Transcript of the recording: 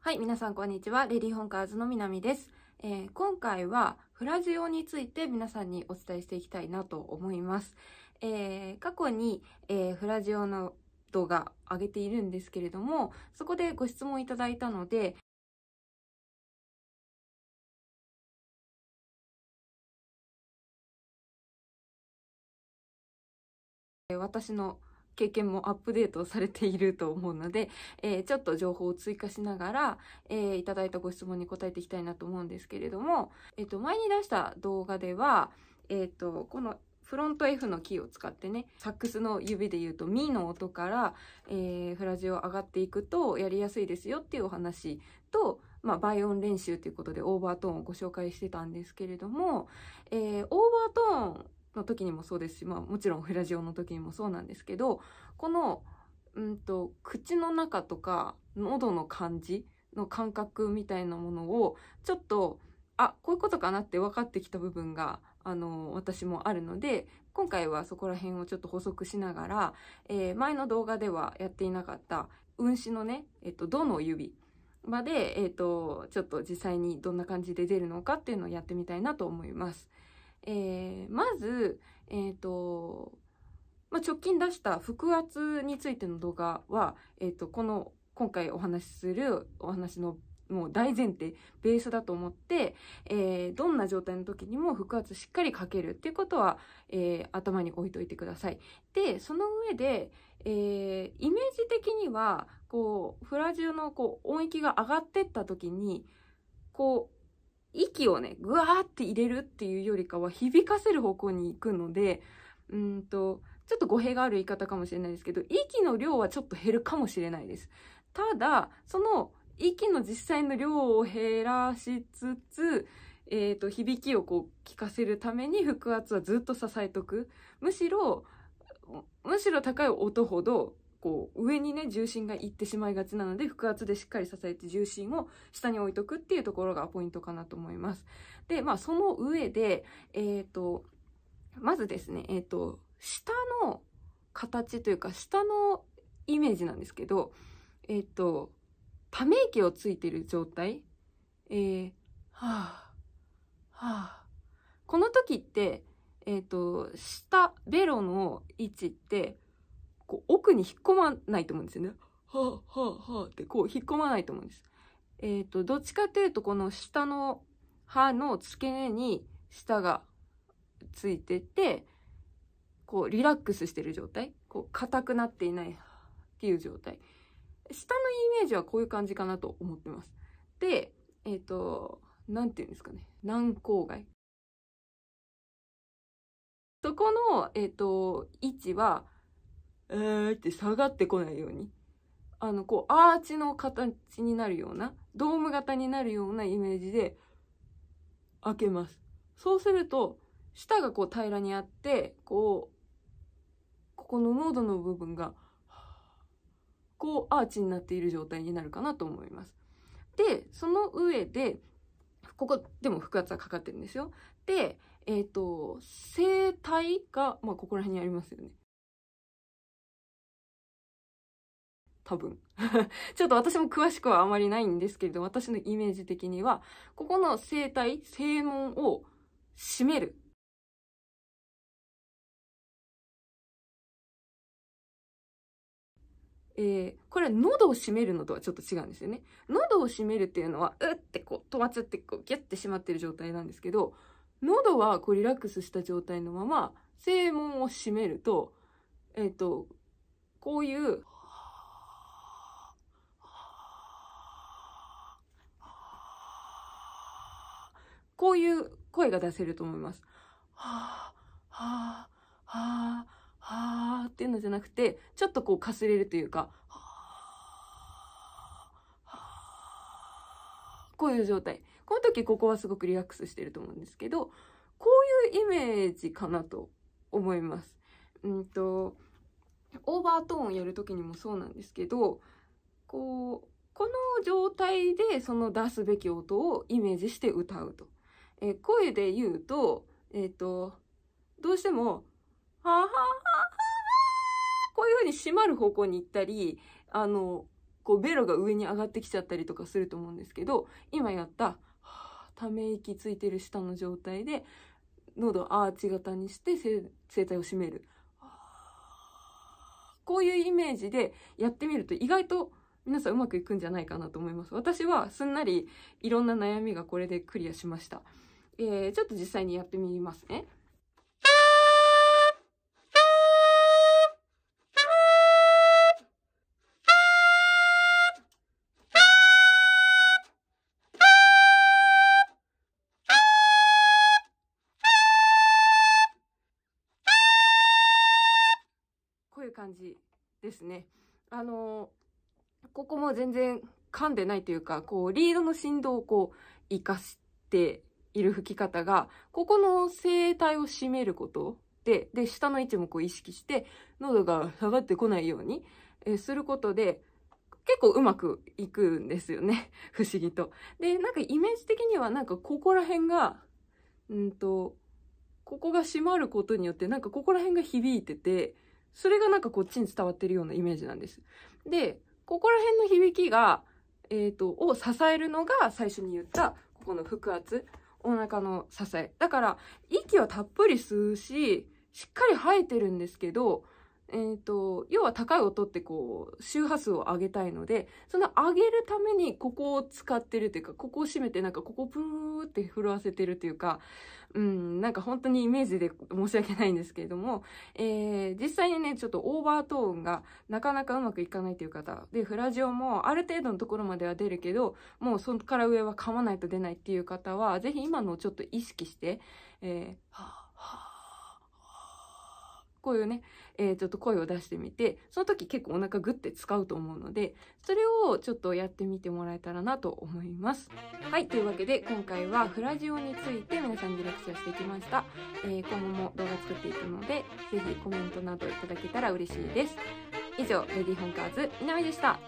はい、皆さんこんにちは。レディーホンカーズの南です。えー、今回はフラジオについて皆さんにお伝えしていきたいなと思います。えー、過去に、えー、フラジオの動画上げているんですけれども、そこでご質問いただいたので、私の経験もアップデートされていると思うので、えー、ちょっと情報を追加しながら、えー、いただいたご質問に答えていきたいなと思うんですけれども、えっ、ー、と、前に出した動画では、えっ、と、このフロント F のキーを使ってね、サックスの指で言うとミの音から、えフラジオ上がっていくとやりやすいですよっていうお話と、まあ、倍音練習ということでオーバートーンをご紹介してたんですけれども、えー、オーバートーンの時にもそうですし、まあ、もちろんフラジオの時にもそうなんですけどこの、うんと、口の中とか喉の感じの感覚みたいなものをちょっとあこういうことかなって分かってきた部分があの私もあるので今回はそこら辺をちょっと補足しながら、えー、前の動画ではやっていなかった運指のね、えっと、どの指まで、えっと、ちょっと実際にどんな感じで出るのかっていうのをやってみたいなと思います。えー、まず、えー、と、まあ、直近出した腹圧についての動画は、えー、と、この、今回お話しするお話のもう大前提、ベースだと思って、えー、どんな状態の時にも腹圧しっかりかけるっていうことは、えー、頭に置いといてください。で、その上で、えー、イメージ的には、こう、フラジオのこう音域が上がってった時に、こう、息をね、ぐわーって入れるっていうよりかは響かせる方向に行くので、うんと、ちょっと語弊がある言い方かもしれないですけど、息の量はちょっと減るかもしれないです。ただ、その息の実際の量を減らしつつ、えっ、ー、と、響きをこう聞かせるために腹圧はずっと支えとく。むしろ、むしろ高い音ほどこう、上にね、重心がいってしまいがちなので、腹圧でしっかり支えて重心を下に置いとくっていうところがポイントかなと思います。で、まあ、その上で、えっ、ー、と、まずですね、えっ、ー、と、下の形というか、下のイメージなんですけど、えっ、ー、と、ため息をついてる状態、えー、はあ、はあ、この時って、えっ、と、下、ベロの位置って、こう奥に引っ込まないと思うんですよね。はあ、はあ、はあってこう引っ込まないと思うんです。えっ、ー、と、どっちかというとこの下の歯の付け根に舌がついてて、こうリラックスしてる状態。こう硬くなっていないっていう状態。下のイメージはこういう感じかなと思ってます。で、えっ、ー、と、なんていうんですかね。軟口蓋。そこの、えっ、ー、と、位置は、えーって下がってこないように。あの、こう、アーチの形になるような、ドーム型になるようなイメージで開けます。そうすると、舌がこう平らにあって、こう、ここの濃度の部分が、こうアーチになっている状態になるかなと思います。で、その上で、ここでも腹圧はかかってるんですよ。で、えっ、ー、と、声帯が、まあ、ここら辺にありますよね。多分。ちょっと私も詳しくはあまりないんですけれど、私のイメージ的には、ここの生体、正門を閉める。えー、これは喉を閉めるのとはちょっと違うんですよね。喉を閉めるっていうのは、うってこう止まっちゃってこうギュッてしまってる状態なんですけど、喉はこうリラックスした状態のまま、正門を閉めると、えっ、ー、と、こういうこういう声が出せると思います。はあ、はあ、はあ、はあっていうのじゃなくて、ちょっとこうかすれるというか、はあ、はあ、こういう状態。この時ここはすごくリラックスしてると思うんですけど、こういうイメージかなと思います。うんと、オーバートーンやる時にもそうなんですけど、こう、この状態でその出すべき音をイメージして歌うと。えー、声で言うと、えっ、ー、と、どうしても、ははははこういうふうに閉まる方向に行ったり、あの、こうベロが上に上がってきちゃったりとかすると思うんですけど、今やった、ため息ついてる舌の状態で、喉アーチ型にして声帯を閉める。こういうイメージでやってみると意外と皆さんうまくいくんじゃないかなと思います。私はすんなりいろんな悩みがこれでクリアしました。えー、ちょっと実際にやってみますね。こういう感じですね。あのここも全然噛んでないというか、こう、リードの振動をこう、活かしている吹き方が、ここの声帯を締めることで、で、下の位置もこう意識して、喉が下がってこないように、えすることで、結構うまくいくんですよね。不思議と。で、なんかイメージ的にはなんかここら辺が、うんと、ここが締まることによって、なんかここら辺が響いてて、それがなんかこっちに伝わってるようなイメージなんです。で、ここら辺の響きが、えっ、ー、と、を支えるのが最初に言った、ここの腹圧、お腹の支え。だから、息はたっぷり吸うし、しっかり生えてるんですけど、えーと、要は高い音ってこう周波数を上げたいのでその上げるためにここを使ってるというかここを締めてなんかここプーって震わせてるというか、うん、なんか本当にイメージで申し訳ないんですけれども、えー、実際にねちょっとオーバートーンがなかなかうまくいかないという方でフラジオもある程度のところまでは出るけどもうそこから上は噛まないと出ないっていう方は是非今のをちょっと意識して、えー、はあ声をね、えー、ちょっと声を出してみて、その時結構お腹グッて使うと思うので、それをちょっとやってみてもらえたらなと思います。はい、というわけで今回はフラジオについて皆さんにレクチャーしてきました。えー、今後も動画作っていくので、是非コメントなどいただけたら嬉しいです。以上、レディーハンカーズ、みなみでした。